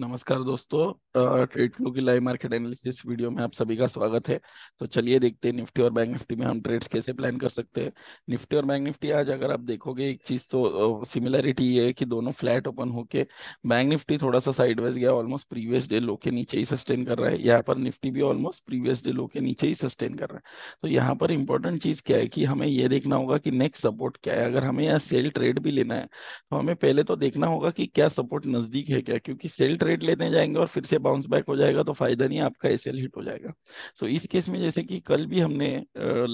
नमस्कार दोस्तों trade flow की लाइव मार्केट एनालिसिस वीडियो में आप सभी का स्वागत है तो चलिए देखते हैं निफ्टी और बैंक निफ्टी में हम ट्रेड्स कैसे प्लान कर सकते हैं निफ्टी और बैंक निफ्टी आज अगर आप देखोगे एक चीज तो सिमिलरिटी ये है कि दोनों फ्लैट ओपन होके बैंक निफ्टी थोड़ा सा साइडवाइज गया ऑलमोस्ट प्रीवियस डे लो के नीचे ही सस्टेन कर रहा है यहाँ पर निफ्टी भी ऑलमोस्ट प्रीवियस डे लो के नीचे ही सस्टेन कर रहा है तो यहाँ पर इंपॉर्टेंट चीज क्या है कि हमें ये देखना होगा कि नेक्स्ट सपोर्ट क्या है अगर हमें यहाँ सेल ट्रेड भी लेना है तो हमें पहले तो देखना होगा कि क्या सपोर्ट नजदीक है क्या क्योंकि सेल ट्रेड रेट लेने जाएंगे और फिर से बाउंस बैक हो जाएगा तो फायदा नहीं आपका एस हिट हो जाएगा सो so, इस केस में जैसे कि कल भी हमने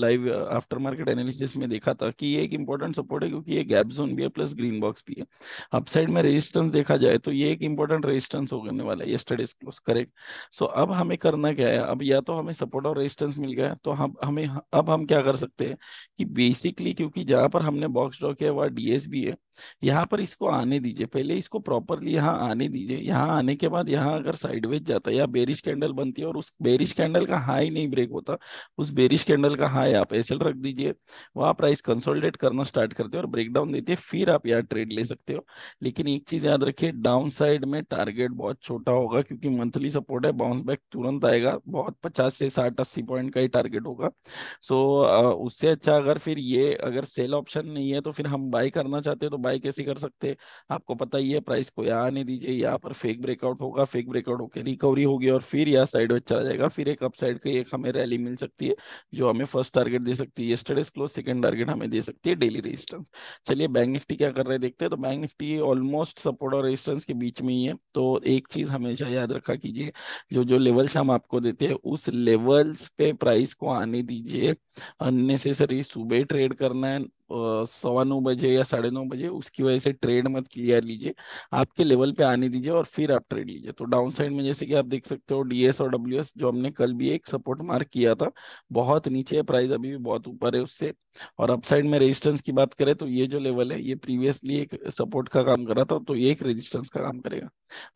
लाइव आफ्टर मार्केट एनालिसिस में देखा था कि ये एक इंपॉर्टेंट सपोर्ट है क्योंकि ये गैप जोन भी है प्लस ग्रीन बॉक्स भी है अपसाइड में रेजिस्टेंस देखा जाए तो ये एक इंपॉर्टेंट रेजिस्टेंस हो गए वाला ये स्टडीज क्लोज करेक्ट सो अब हमें करना क्या है अब या तो हमें सपोर्ट और रेजिस्टेंस मिल गया तो हम हमें अब हम क्या कर सकते हैं कि बेसिकली क्योंकि जहां पर हमने बॉक्स ड्रॉ किया वहाँ भी है यहाँ पर इसको आने दीजिए पहले इसको प्रॉपरली यहाँ आने दीजिए यहाँ आने के बाद यहाँ अगर साइडवेज जाता है या बेरिश कैंडल बनती है और उस बेरिश कैंडल का हाई नहीं ब्रेक होता उस बेरिश कैंडल का हाई आप एसएल रख दीजिए वहाँ प्राइस कंसोलिडेट करना स्टार्ट करते हो और ब्रेकडाउन देती है फिर आप यहाँ ट्रेड ले सकते हो लेकिन एक चीज याद रखिये डाउन साइड में टारगेट बहुत छोटा होगा क्योंकि मंथली सपोर्ट है बाउंस बैक तुरंत आएगा बहुत पचास से साठ अस्सी पॉइंट का ही टारगेट होगा सो उससे अच्छा अगर फिर ये अगर सेल ऑप्शन नहीं है तो फिर हम बाय करना चाहते हैं तो बाय कैसे कर सकते हैं आपको पता ही है प्राइस को यहाँ आने दीजिए यहाँ पर फेक ब्रेक ब्रेकआउट होगा फेक ब्रेकआउट होकर रिकवरी होगी और फिर यह साइड चला जाएगा फिर एक अपसाइड का एक हमें रैली मिल सकती है जो हमें फर्स्ट टारगेट दे सकती है स्टडीज क्लोज सेकंड टारगेट हमें दे सकती है डेली रेजिस्टेंस चलिए बैंक निफ्टी क्या कर रहे हैं देखते हैं तो बैंक निफ्टी ऑलमोस्ट सपोर्ट और रेजिस्टेंस के बीच में ही है तो एक चीज हमेशा याद रखा कीजिए जो जो लेवल्स हम आपको देते हैं उस लेवल्स पे प्राइस को आने दीजिए अननेसेसरी सुबह ट्रेड करना है सवा नौ बजे या साढ़े नौ बजे उसकी वजह से ट्रेड मत क्लियर लीजिए आपके लेवल पे आने दीजिए और फिर आप ट्रेड लीजिए तो डाउन साइड में जैसे कि आप देख सकते हो डीएस और डब्ल्यू जो हमने कल भी एक सपोर्ट मार्क किया था बहुत नीचे है प्राइस अभी भी बहुत ऊपर है उससे और अपसाइड में रेजिस्टेंस की बात करें तो ये जो लेवल है ये प्रीवियसली एक सपोर्ट का काम करा था तो ये एक रेजिस्टेंस का काम करेगा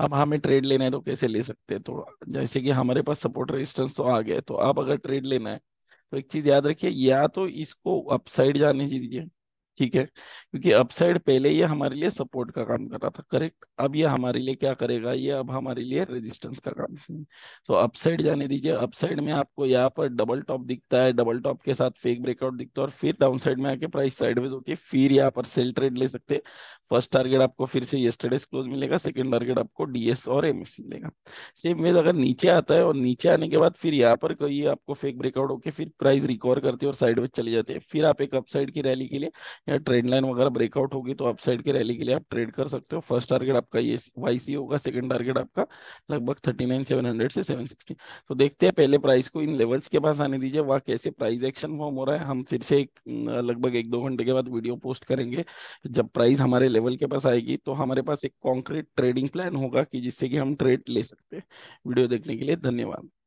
अब हमें ट्रेड लेना है तो कैसे ले सकते हैं तो जैसे कि हमारे पास सपोर्ट रेजिस्टेंस तो आ गया तो आप अगर ट्रेड लेना है तो एक चीज याद रखिए या तो इसको अपसाइड जाने दीजिए ठीक है क्योंकि अपसाइड पहले ये हमारे लिए सपोर्ट का काम कर रहा था करेक्ट अब ये हमारे लिए क्या करेगा ये अब हमारे लिए रेजिस्टेंस का काम तो अपसाइड जाने दीजिए अपसाइड में आपको यहाँ पर डबल टॉप दिखता है डबल टॉप के साथ फेक ब्रेकआउट दिखता है और फिर डाउन साइड में आके प्राइस साइडवेज होके फिर यहाँ पर सेल ट्रेड ले सकते फर्स्ट टारगेट आपको फिर से येस्टरडेज क्लोज मिलेगा सेकेंड टारगेट आपको डीएस और एमएस मिलेगा सेम वेज अगर नीचे आता है और नीचे आने के बाद फिर यहाँ पर कोई आपको फेक ब्रेकआउट होके फिर प्राइस रिकवर करती है और साइडवेज चले जाते हैं फिर आप एक अपसाइड की रैली के लिए या ट्रेड लाइन वगैरह ब्रेकआउट होगी तो अपसाइड की रैली के लिए आप ट्रेड कर सकते हो फर्स्ट टारगेट आपका ये वाईसी होगा सेकंड टारगेट आपका लगभग थर्टी नाइन सेवन हंड्रेड से सेवन सिक्सटी तो देखते हैं पहले प्राइस को इन लेवल्स के पास आने दीजिए वहाँ कैसे प्राइस एक्शन फॉर्म हो रहा है हम फिर से एक लगभग एक दो घंटे के बाद वीडियो पोस्ट करेंगे जब प्राइस हमारे लेवल के पास आएगी तो हमारे पास एक कॉन्क्रीट ट्रेडिंग प्लान होगा कि जिससे कि हम ट्रेड ले सकते हैं वीडियो देखने के लिए धन्यवाद